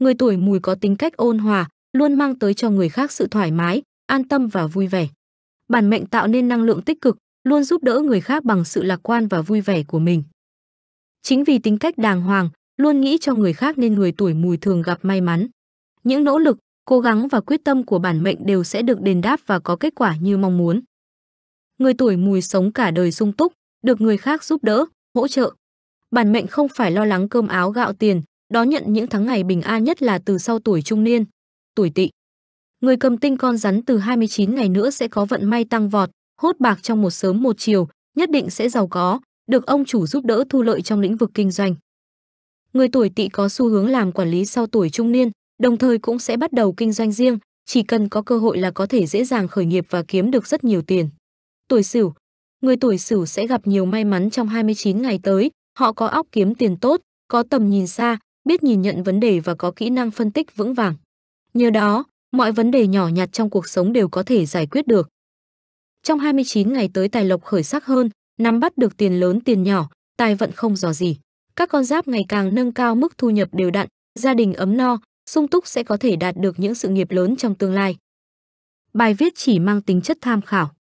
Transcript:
người tuổi mùi có tính cách ôn hòa, luôn mang tới cho người khác sự thoải mái, an tâm và vui vẻ. Bản mệnh tạo nên năng lượng tích cực, luôn giúp đỡ người khác bằng sự lạc quan và vui vẻ của mình. Chính vì tính cách đàng hoàng, luôn nghĩ cho người khác nên người tuổi mùi thường gặp may mắn. Những nỗ lực, cố gắng và quyết tâm của bản mệnh đều sẽ được đền đáp và có kết quả như mong muốn. Người tuổi mùi sống cả đời sung túc, được người khác giúp đỡ, hỗ trợ. Bản mệnh không phải lo lắng cơm áo gạo tiền, đón nhận những tháng ngày bình an nhất là từ sau tuổi trung niên, tuổi tỵ. Người cầm tinh con rắn từ 29 ngày nữa sẽ có vận may tăng vọt, hốt bạc trong một sớm một chiều, nhất định sẽ giàu có, được ông chủ giúp đỡ thu lợi trong lĩnh vực kinh doanh. Người tuổi tỵ có xu hướng làm quản lý sau tuổi trung niên, đồng thời cũng sẽ bắt đầu kinh doanh riêng, chỉ cần có cơ hội là có thể dễ dàng khởi nghiệp và kiếm được rất nhiều tiền. Tuổi Sửu, người tuổi Sửu sẽ gặp nhiều may mắn trong 29 ngày tới, họ có óc kiếm tiền tốt, có tầm nhìn xa, biết nhìn nhận vấn đề và có kỹ năng phân tích vững vàng. Nhờ đó, mọi vấn đề nhỏ nhặt trong cuộc sống đều có thể giải quyết được. Trong 29 ngày tới tài lộc khởi sắc hơn, nắm bắt được tiền lớn tiền nhỏ, tài vận không dò gì. Các con giáp ngày càng nâng cao mức thu nhập đều đặn, gia đình ấm no, sung túc sẽ có thể đạt được những sự nghiệp lớn trong tương lai. Bài viết chỉ mang tính chất tham khảo.